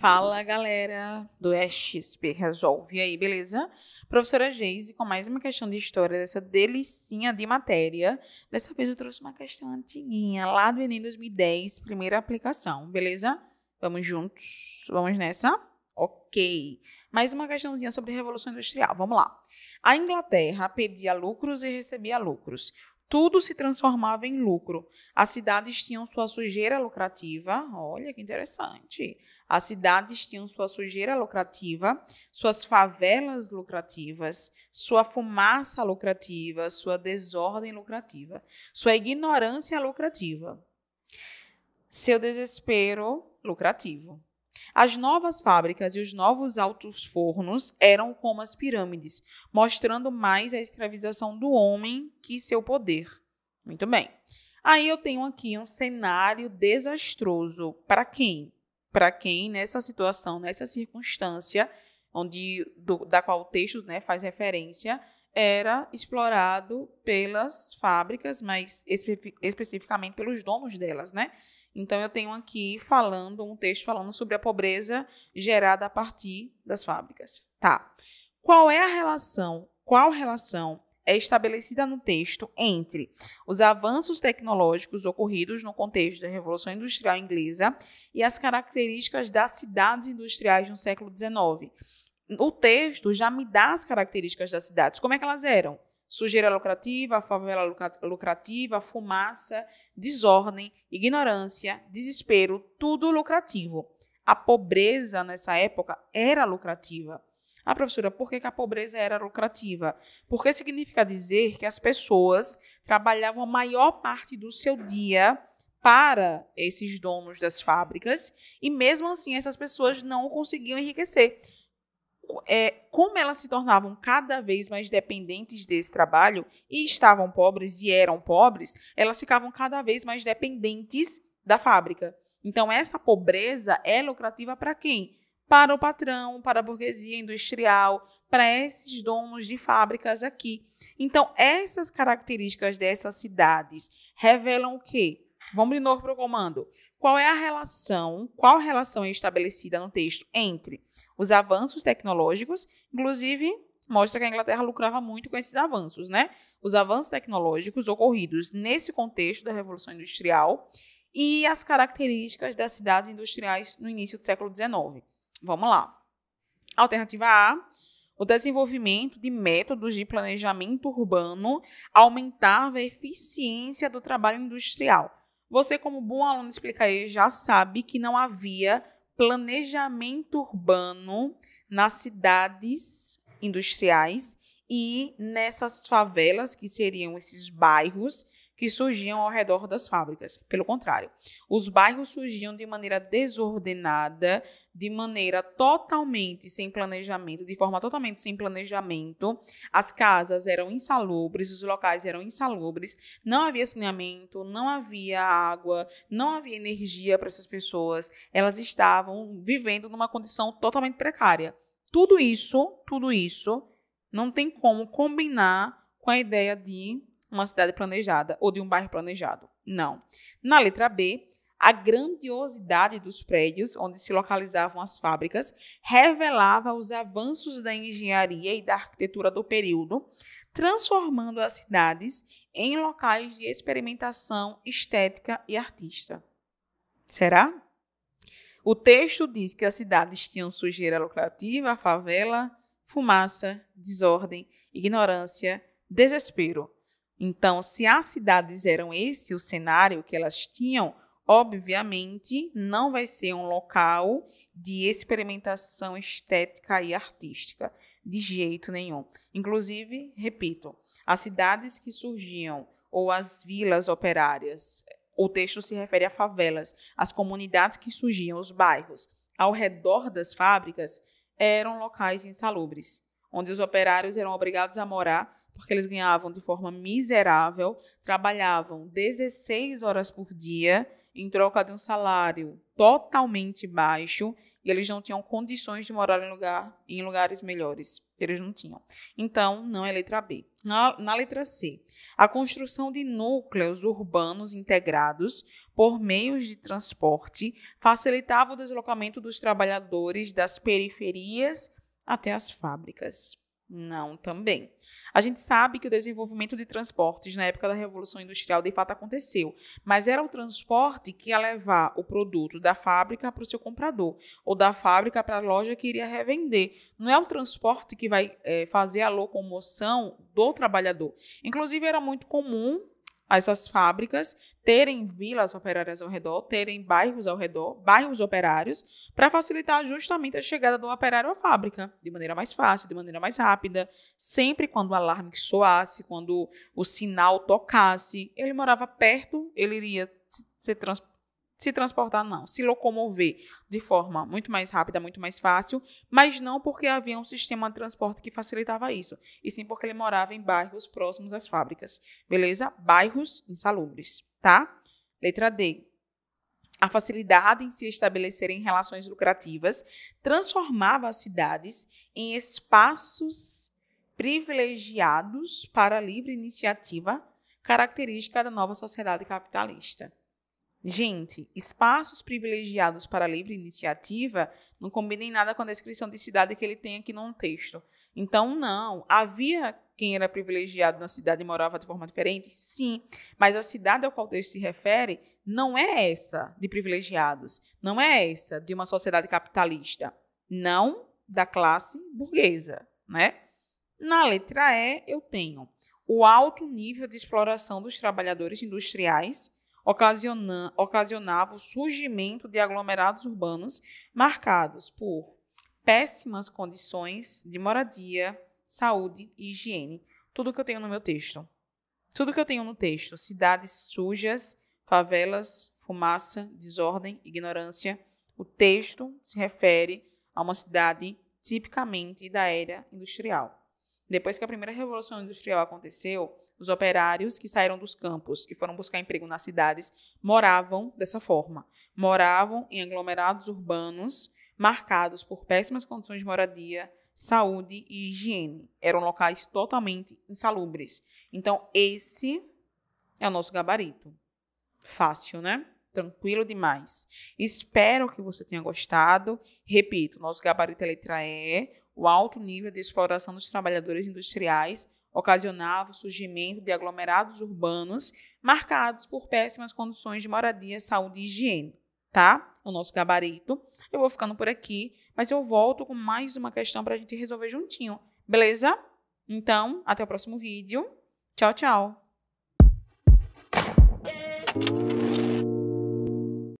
Fala galera do EXP Resolve aí, beleza? Professora Geise com mais uma questão de história dessa delicinha de matéria. Dessa vez eu trouxe uma questão antiguinha, lá do Enem 2010, primeira aplicação, beleza? Vamos juntos, vamos nessa? Ok. Mais uma questãozinha sobre a Revolução Industrial, vamos lá. A Inglaterra pedia lucros e recebia lucros tudo se transformava em lucro. As cidades tinham sua sujeira lucrativa. Olha que interessante. As cidades tinham sua sujeira lucrativa, suas favelas lucrativas, sua fumaça lucrativa, sua desordem lucrativa, sua ignorância lucrativa, seu desespero lucrativo. As novas fábricas e os novos altos fornos eram como as pirâmides, mostrando mais a escravização do homem que seu poder. Muito bem. Aí eu tenho aqui um cenário desastroso para quem? para quem nessa situação, nessa circunstância, onde do, da qual o texto né, faz referência, era explorado pelas fábricas, mas espe especificamente pelos donos delas, né? Então eu tenho aqui falando um texto falando sobre a pobreza gerada a partir das fábricas, tá? Qual é a relação? Qual relação é estabelecida no texto entre os avanços tecnológicos ocorridos no contexto da Revolução Industrial Inglesa e as características das cidades industriais no século XIX. O texto já me dá as características das cidades, como é que elas eram? Sujeira lucrativa, favela lucrativa, fumaça, desordem, ignorância, desespero, tudo lucrativo. A pobreza nessa época era lucrativa. Ah, professora, por que, que a pobreza era lucrativa? Porque significa dizer que as pessoas trabalhavam a maior parte do seu dia para esses donos das fábricas e mesmo assim essas pessoas não conseguiam enriquecer. É, como elas se tornavam cada vez mais dependentes desse trabalho e estavam pobres e eram pobres, elas ficavam cada vez mais dependentes da fábrica. Então essa pobreza é lucrativa para quem? para o patrão, para a burguesia industrial, para esses donos de fábricas aqui. Então, essas características dessas cidades revelam o quê? Vamos de novo para o comando. Qual é a relação, qual relação é estabelecida no texto entre os avanços tecnológicos, inclusive mostra que a Inglaterra lucrava muito com esses avanços, né? Os avanços tecnológicos ocorridos nesse contexto da Revolução Industrial e as características das cidades industriais no início do século XIX. Vamos lá. Alternativa A, o desenvolvimento de métodos de planejamento urbano aumentava a eficiência do trabalho industrial. Você, como bom aluno, explicarei, já sabe que não havia planejamento urbano nas cidades industriais e nessas favelas, que seriam esses bairros que surgiam ao redor das fábricas. Pelo contrário, os bairros surgiam de maneira desordenada, de maneira totalmente sem planejamento, de forma totalmente sem planejamento. As casas eram insalubres, os locais eram insalubres, não havia saneamento, não havia água, não havia energia para essas pessoas. Elas estavam vivendo numa condição totalmente precária. Tudo isso, tudo isso não tem como combinar com a ideia de uma cidade planejada ou de um bairro planejado. Não. Na letra B, a grandiosidade dos prédios onde se localizavam as fábricas revelava os avanços da engenharia e da arquitetura do período, transformando as cidades em locais de experimentação estética e artista. Será? O texto diz que as cidades tinham sujeira lucrativa, favela, fumaça, desordem, ignorância, desespero. Então, se as cidades eram esse o cenário que elas tinham, obviamente não vai ser um local de experimentação estética e artística, de jeito nenhum. Inclusive, repito, as cidades que surgiam ou as vilas operárias, o texto se refere a favelas, as comunidades que surgiam, os bairros, ao redor das fábricas, eram locais insalubres, onde os operários eram obrigados a morar porque eles ganhavam de forma miserável, trabalhavam 16 horas por dia em troca de um salário totalmente baixo e eles não tinham condições de morar em, lugar, em lugares melhores. Eles não tinham. Então, não é letra B. Na, na letra C, a construção de núcleos urbanos integrados por meios de transporte facilitava o deslocamento dos trabalhadores das periferias até as fábricas. Não, também. A gente sabe que o desenvolvimento de transportes na época da Revolução Industrial de fato aconteceu, mas era o transporte que ia levar o produto da fábrica para o seu comprador, ou da fábrica para a loja que iria revender. Não é o transporte que vai é, fazer a locomoção do trabalhador. Inclusive, era muito comum essas fábricas terem vilas operárias ao redor, terem bairros ao redor, bairros operários, para facilitar justamente a chegada do operário à fábrica, de maneira mais fácil, de maneira mais rápida. Sempre quando o alarme soasse, quando o sinal tocasse, ele morava perto, ele iria ser transportado se transportar, não, se locomover de forma muito mais rápida, muito mais fácil, mas não porque havia um sistema de transporte que facilitava isso, e sim porque ele morava em bairros próximos às fábricas, beleza? Bairros insalubres, tá? Letra D. A facilidade em se estabelecerem relações lucrativas transformava as cidades em espaços privilegiados para a livre iniciativa, característica da nova sociedade capitalista. Gente, espaços privilegiados para livre iniciativa não combinem nada com a descrição de cidade que ele tem aqui num texto. Então, não. Havia quem era privilegiado na cidade e morava de forma diferente? Sim. Mas a cidade ao qual o texto se refere não é essa de privilegiados. Não é essa de uma sociedade capitalista. Não da classe burguesa, né? Na letra E, eu tenho o alto nível de exploração dos trabalhadores industriais ocasiona, ocasionava o surgimento de aglomerados urbanos marcados por péssimas condições de moradia, saúde e higiene. Tudo que eu tenho no meu texto. Tudo que eu tenho no texto. Cidades sujas, favelas, fumaça, desordem, ignorância. O texto se refere a uma cidade tipicamente da era industrial. Depois que a primeira revolução industrial aconteceu, os operários que saíram dos campos e foram buscar emprego nas cidades moravam dessa forma. Moravam em aglomerados urbanos marcados por péssimas condições de moradia, saúde e higiene. Eram locais totalmente insalubres. Então, esse é o nosso gabarito. Fácil, né? Tranquilo demais. Espero que você tenha gostado. Repito, nosso gabarito é letra E, o alto nível de exploração dos trabalhadores industriais ocasionava o surgimento de aglomerados urbanos marcados por péssimas condições de moradia, saúde e higiene, tá? O nosso gabarito. Eu vou ficando por aqui, mas eu volto com mais uma questão para a gente resolver juntinho, beleza? Então, até o próximo vídeo. Tchau, tchau!